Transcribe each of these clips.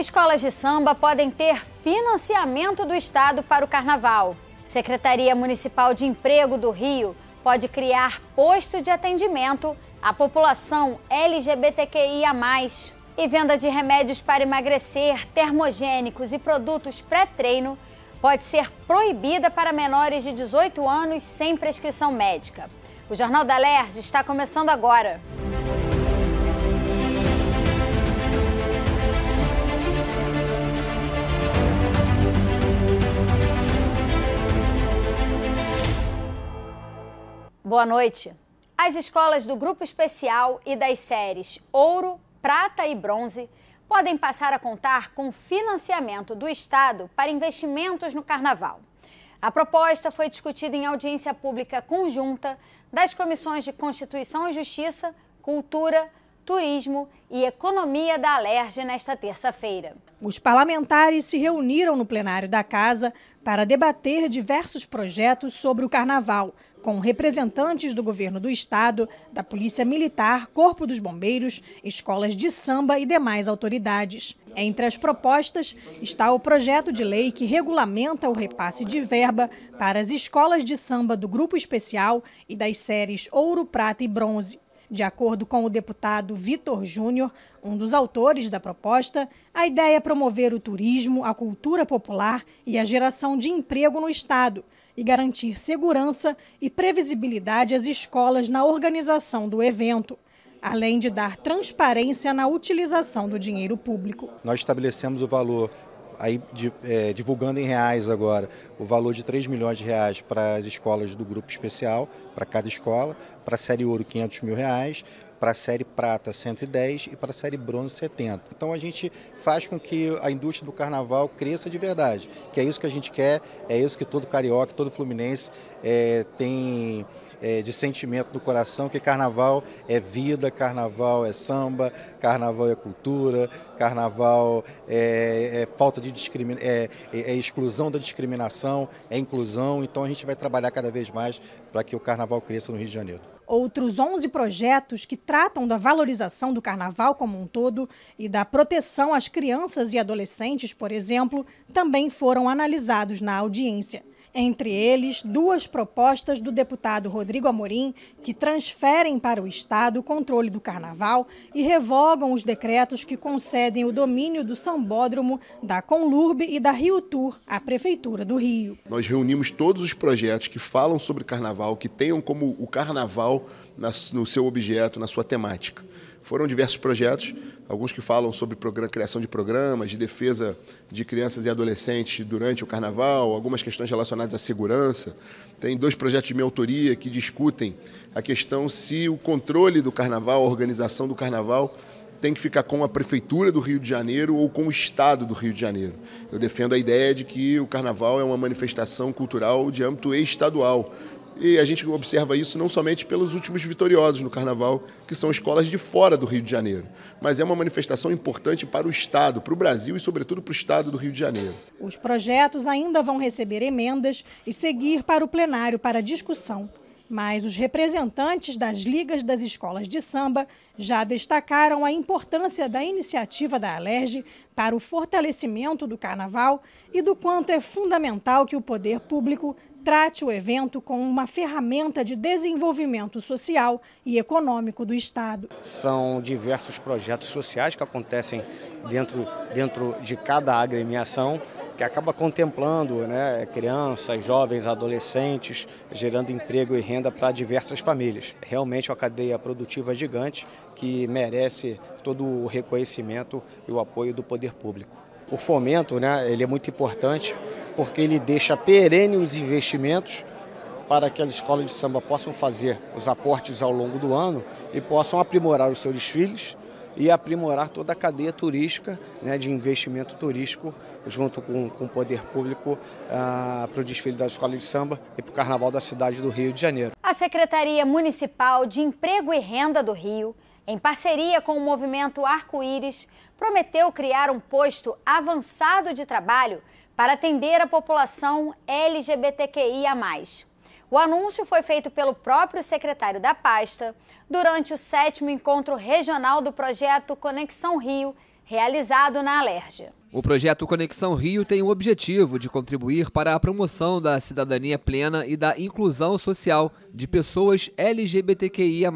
Escolas de samba podem ter financiamento do Estado para o Carnaval. Secretaria Municipal de Emprego do Rio pode criar posto de atendimento à população LGBTQIA. E venda de remédios para emagrecer, termogênicos e produtos pré-treino pode ser proibida para menores de 18 anos sem prescrição médica. O Jornal da Alerj está começando agora. Boa noite. As escolas do grupo especial e das séries Ouro, Prata e Bronze podem passar a contar com financiamento do Estado para investimentos no Carnaval. A proposta foi discutida em audiência pública conjunta das comissões de Constituição e Justiça, Cultura, turismo e economia da Alerj nesta terça-feira. Os parlamentares se reuniram no plenário da casa para debater diversos projetos sobre o carnaval, com representantes do governo do estado, da Polícia Militar, Corpo dos Bombeiros, escolas de samba e demais autoridades. Entre as propostas está o projeto de lei que regulamenta o repasse de verba para as escolas de samba do grupo especial e das séries Ouro, Prata e Bronze. De acordo com o deputado Vitor Júnior, um dos autores da proposta, a ideia é promover o turismo, a cultura popular e a geração de emprego no Estado e garantir segurança e previsibilidade às escolas na organização do evento além de dar transparência na utilização do dinheiro público. Nós estabelecemos o valor aí de, é, divulgando em reais agora o valor de 3 milhões de reais para as escolas do grupo especial, para cada escola, para a série ouro 500 mil reais, para a série prata 110 e para a série bronze 70. Então a gente faz com que a indústria do carnaval cresça de verdade, que é isso que a gente quer, é isso que todo carioca, todo fluminense é, tem é, de sentimento no coração, que carnaval é vida, carnaval é samba, carnaval é cultura, carnaval é, é falta de discriminação, é, é exclusão da discriminação, é inclusão, então a gente vai trabalhar cada vez mais para que o carnaval cresça no Rio de Janeiro outros 11 projetos que tratam da valorização do carnaval como um todo e da proteção às crianças e adolescentes, por exemplo, também foram analisados na audiência. Entre eles, duas propostas do deputado Rodrigo Amorim, que transferem para o Estado o controle do carnaval e revogam os decretos que concedem o domínio do sambódromo, da Conlurbe e da Rio Tour à Prefeitura do Rio. Nós reunimos todos os projetos que falam sobre carnaval, que tenham como o carnaval no seu objeto, na sua temática. Foram diversos projetos, alguns que falam sobre criação de programas, de defesa de crianças e adolescentes durante o carnaval, algumas questões relacionadas à segurança. Tem dois projetos de minha autoria que discutem a questão se o controle do carnaval, a organização do carnaval, tem que ficar com a prefeitura do Rio de Janeiro ou com o estado do Rio de Janeiro. Eu defendo a ideia de que o carnaval é uma manifestação cultural de âmbito estadual, e a gente observa isso não somente pelos últimos vitoriosos no carnaval, que são escolas de fora do Rio de Janeiro, mas é uma manifestação importante para o Estado, para o Brasil e, sobretudo, para o Estado do Rio de Janeiro. Os projetos ainda vão receber emendas e seguir para o plenário para discussão. Mas os representantes das ligas das escolas de samba já destacaram a importância da iniciativa da Alerj para o fortalecimento do carnaval e do quanto é fundamental que o poder público trate o evento como uma ferramenta de desenvolvimento social e econômico do Estado. São diversos projetos sociais que acontecem dentro, dentro de cada agremiação que acaba contemplando né, crianças, jovens, adolescentes, gerando emprego e renda para diversas famílias. Realmente é uma cadeia produtiva gigante que merece todo o reconhecimento e o apoio do poder público. O fomento né, ele é muito importante porque ele deixa perene os investimentos para que as escolas de samba possam fazer os aportes ao longo do ano e possam aprimorar os seus desfiles e aprimorar toda a cadeia turística né, de investimento turístico junto com, com o poder público ah, para o desfile da escola de samba e para o carnaval da cidade do Rio de Janeiro. A Secretaria Municipal de Emprego e Renda do Rio, em parceria com o movimento Arco-Íris, prometeu criar um posto avançado de trabalho para atender a população LGBTQIA. O anúncio foi feito pelo próprio secretário da pasta durante o sétimo encontro regional do projeto Conexão Rio, realizado na Alerja. O projeto Conexão Rio tem o objetivo de contribuir para a promoção da cidadania plena e da inclusão social de pessoas LGBTQIA+,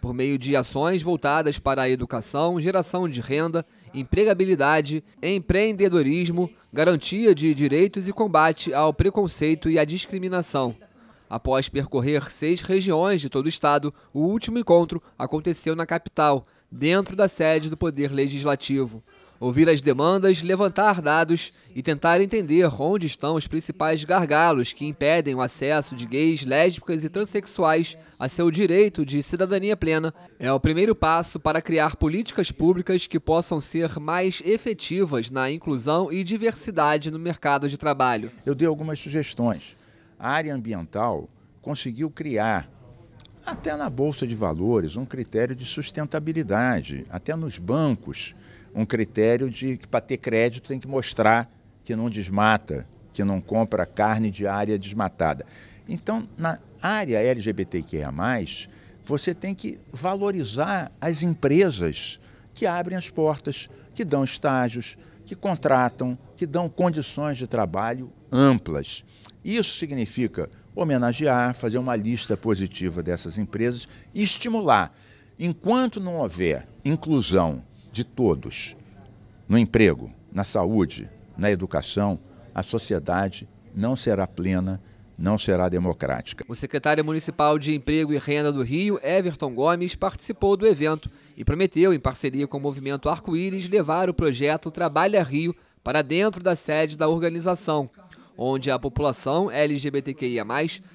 por meio de ações voltadas para a educação, geração de renda, empregabilidade, empreendedorismo, garantia de direitos e combate ao preconceito e à discriminação. Após percorrer seis regiões de todo o estado, o último encontro aconteceu na capital, dentro da sede do Poder Legislativo. Ouvir as demandas, levantar dados e tentar entender onde estão os principais gargalos que impedem o acesso de gays, lésbicas e transexuais a seu direito de cidadania plena é o primeiro passo para criar políticas públicas que possam ser mais efetivas na inclusão e diversidade no mercado de trabalho. Eu dei algumas sugestões a área ambiental conseguiu criar, até na Bolsa de Valores, um critério de sustentabilidade, até nos bancos, um critério de que para ter crédito tem que mostrar que não desmata, que não compra carne de área desmatada. Então, na área LGBTQIA, você tem que valorizar as empresas que abrem as portas, que dão estágios, que contratam, que dão condições de trabalho amplas. Isso significa homenagear, fazer uma lista positiva dessas empresas e estimular. Enquanto não houver inclusão de todos no emprego, na saúde, na educação, a sociedade não será plena, não será democrática. O secretário municipal de Emprego e Renda do Rio, Everton Gomes, participou do evento e prometeu, em parceria com o movimento Arco-Íris, levar o projeto Trabalha Rio para dentro da sede da organização onde a população LGBTQIA,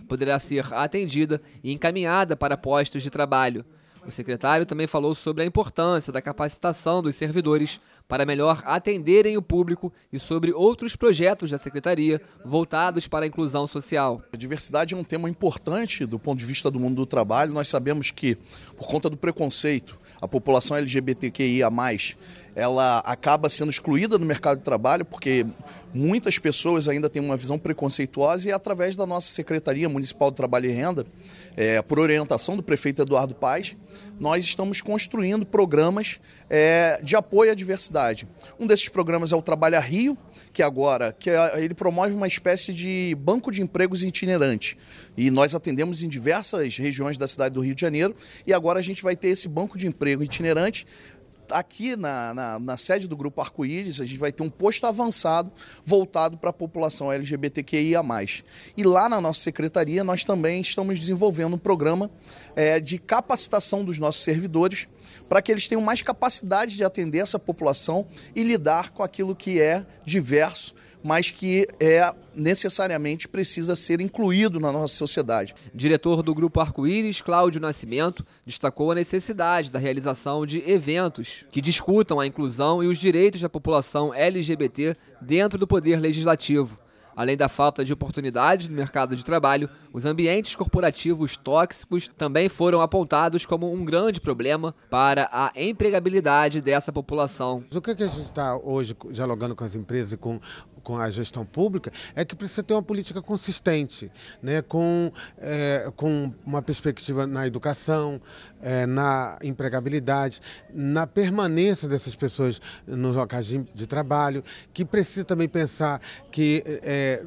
poderá ser atendida e encaminhada para postos de trabalho. O secretário também falou sobre a importância da capacitação dos servidores para melhor atenderem o público e sobre outros projetos da secretaria voltados para a inclusão social. A diversidade é um tema importante do ponto de vista do mundo do trabalho. Nós sabemos que, por conta do preconceito, a população LGBTQIA, ela acaba sendo excluída do mercado de trabalho, porque muitas pessoas ainda têm uma visão preconceituosa e é através da nossa Secretaria Municipal de Trabalho e Renda, é, por orientação do prefeito Eduardo Paz, nós estamos construindo programas é, de apoio à diversidade. Um desses programas é o Trabalha Rio, que agora que é, ele promove uma espécie de banco de empregos itinerante. E nós atendemos em diversas regiões da cidade do Rio de Janeiro e agora a gente vai ter esse banco de emprego itinerante aqui na, na, na, sede do Grupo Arco-Íris, a gente vai ter um posto avançado voltado para a população LGBTQIA. E lá na nossa secretaria, nós também estamos desenvolvendo um programa é, de capacitação dos nossos servidores para que eles tenham mais capacidade de atender essa população e lidar com aquilo que é diverso mas que é necessariamente precisa ser incluído na nossa sociedade. Diretor do Grupo Arco-Íris, Cláudio Nascimento, destacou a necessidade da realização de eventos que discutam a inclusão e os direitos da população LGBT dentro do poder legislativo. Além da falta de oportunidades no mercado de trabalho, os ambientes corporativos tóxicos também foram apontados como um grande problema para a empregabilidade dessa população. O é que a gente está hoje dialogando com as empresas e com, com a gestão pública é que precisa ter uma política consistente, né, com, é, com uma perspectiva na educação, é, na empregabilidade, na permanência dessas pessoas nos locais de, de trabalho, que precisa também pensar que. É, é,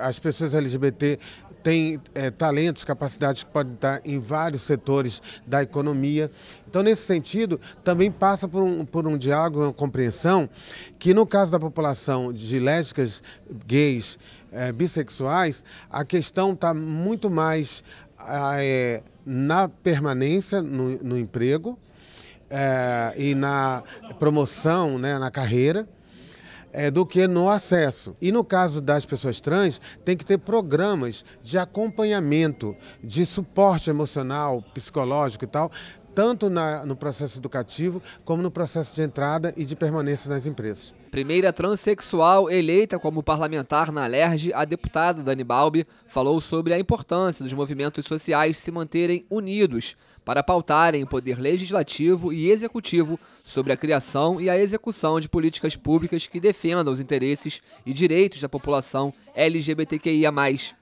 as pessoas LGBT têm é, talentos, capacidades que podem estar em vários setores da economia. Então, nesse sentido, também passa por um, por um diálogo, uma compreensão que, no caso da população de lésbicas, gays, é, bissexuais, a questão está muito mais é, na permanência no, no emprego é, e na promoção, né, na carreira é, do que no acesso. E no caso das pessoas trans, tem que ter programas de acompanhamento, de suporte emocional, psicológico e tal, tanto na, no processo educativo como no processo de entrada e de permanência nas empresas. Primeira transexual eleita como parlamentar na LERJ, a deputada Dani Balbi falou sobre a importância dos movimentos sociais se manterem unidos para pautarem o poder legislativo e executivo sobre a criação e a execução de políticas públicas que defendam os interesses e direitos da população LGBTQIA+.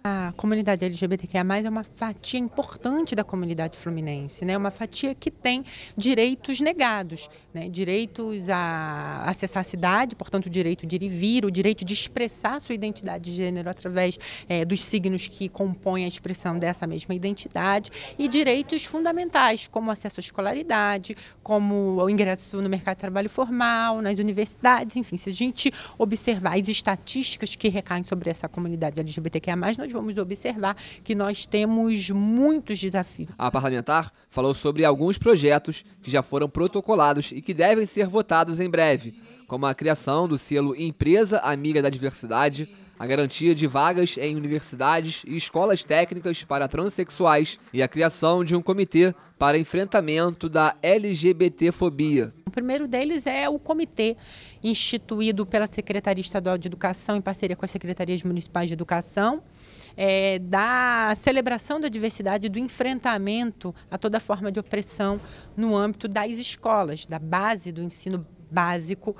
A comunidade LGBTQIA+, é uma fatia importante da comunidade fluminense, né? É uma fatia que tem direitos negados, né? Direitos a acessar a cidade, portanto, o direito de ir e vir, o direito de expressar sua identidade de gênero através é, dos signos que compõem a expressão dessa mesma identidade, e direitos fundamentais, como acesso à escolaridade, como o ingresso no mercado de trabalho formal, nas universidades, enfim, se a gente observar as estatísticas que recaem sobre essa comunidade LGBTQIA, nós vamos observar que nós temos muitos desafios. A parlamentar falou sobre alguns projetos que já foram protocolados e que devem ser votados em breve como a criação do selo Empresa Amiga da Diversidade, a garantia de vagas em universidades e escolas técnicas para transexuais e a criação de um comitê para enfrentamento da LGBTfobia. O primeiro deles é o comitê instituído pela Secretaria Estadual de Educação em parceria com as Secretarias Municipais de Educação. É, da celebração da diversidade, do enfrentamento a toda forma de opressão no âmbito das escolas, da base do ensino básico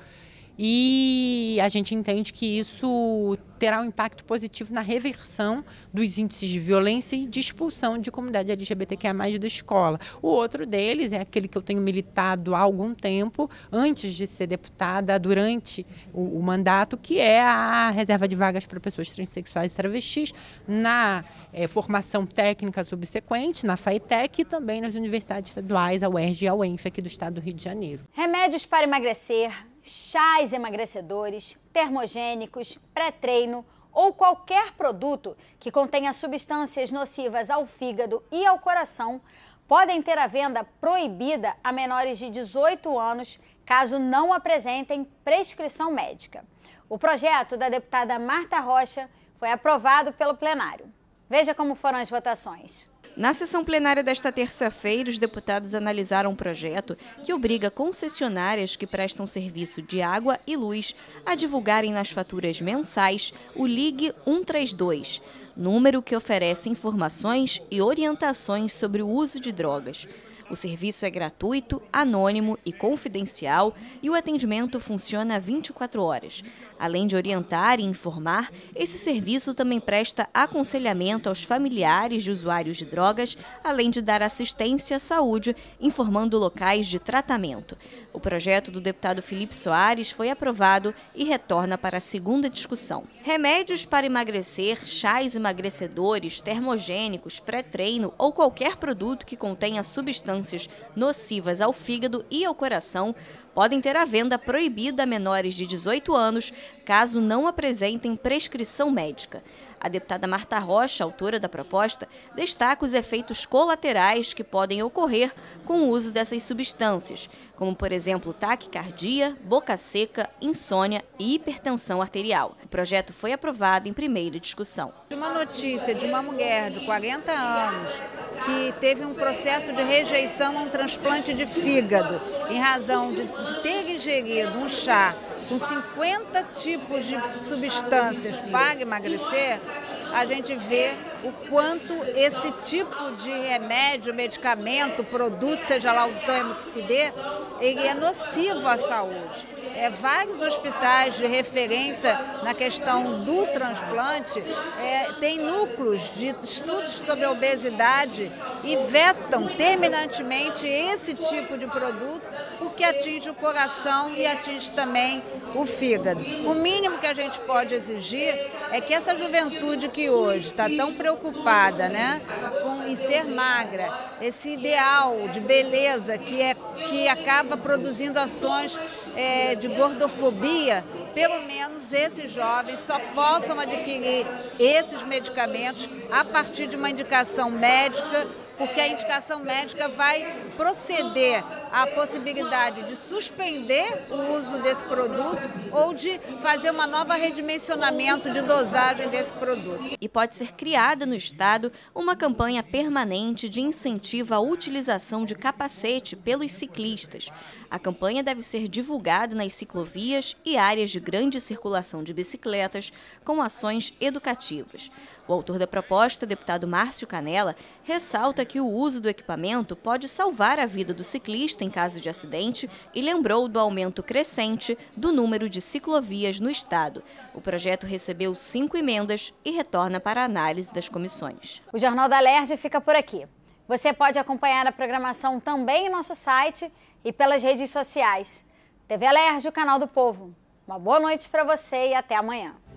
e a gente entende que isso terá um impacto positivo na reversão dos índices de violência e de expulsão de comunidade LGBTQIA da escola. O outro deles é aquele que eu tenho militado há algum tempo, antes de ser deputada, durante o, o mandato, que é a reserva de vagas para pessoas transexuais e travestis na é, formação técnica subsequente, na faitec, e também nas universidades estaduais, a UERJ e a UENF aqui do estado do Rio de Janeiro. Remédios para emagrecer chás emagrecedores, termogênicos, pré-treino ou qualquer produto que contenha substâncias nocivas ao fígado e ao coração podem ter a venda proibida a menores de 18 anos, caso não apresentem prescrição médica. O projeto da deputada Marta Rocha foi aprovado pelo plenário. Veja como foram as votações. Na sessão plenária desta terça-feira, os deputados analisaram um projeto que obriga concessionárias que prestam serviço de água e luz a divulgarem nas faturas mensais o Ligue 132, número que oferece informações e orientações sobre o uso de drogas. O serviço é gratuito, anônimo e confidencial e o atendimento funciona 24 horas. Além de orientar e informar, esse serviço também presta aconselhamento aos familiares de usuários de drogas, além de dar assistência à saúde, informando locais de tratamento. O projeto do deputado Felipe Soares foi aprovado e retorna para a segunda discussão. Remédios para emagrecer, chás emagrecedores, termogênicos, pré-treino ou qualquer produto que contenha substância substâncias nocivas ao fígado e ao coração podem ter a venda proibida a menores de 18 anos, caso não apresentem prescrição médica. A deputada Marta Rocha, autora da proposta, destaca os efeitos colaterais que podem ocorrer com o uso dessas substâncias, como, por exemplo, taquicardia, boca seca, insônia e hipertensão arterial. O projeto foi aprovado em primeira discussão. Uma notícia de uma mulher de 40 anos que teve um processo de rejeição a um transplante de fígado, em razão de, de ter ingerido um chá com 50 tipos de substâncias para emagrecer, a gente vê o quanto esse tipo de remédio, medicamento, produto, seja lá o termo que se dê, ele é nocivo à saúde é, vários hospitais de referência na questão do transplante é, têm núcleos de estudos sobre a obesidade e vetam terminantemente esse tipo de produto porque atinge o coração e atinge também o fígado. O mínimo que a gente pode exigir é que essa juventude que hoje está tão preocupada né, e ser magra, esse ideal de beleza que, é, que acaba produzindo ações é, de gordofobia, pelo menos esses jovens só possam adquirir esses medicamentos a partir de uma indicação médica porque a indicação médica vai proceder à possibilidade de suspender o uso desse produto ou de fazer uma nova redimensionamento de dosagem desse produto. E pode ser criada no Estado uma campanha permanente de incentivo à utilização de capacete pelos ciclistas. A campanha deve ser divulgada nas ciclovias e áreas de grande circulação de bicicletas com ações educativas. O autor da proposta, deputado Márcio Canella, ressalta que o uso do equipamento pode salvar a vida do ciclista em caso de acidente e lembrou do aumento crescente do número de ciclovias no estado. O projeto recebeu cinco emendas e retorna para análise das comissões. O Jornal da Lerge fica por aqui. Você pode acompanhar a programação também em nosso site e pelas redes sociais. TV Alerj, o canal do povo. Uma boa noite para você e até amanhã.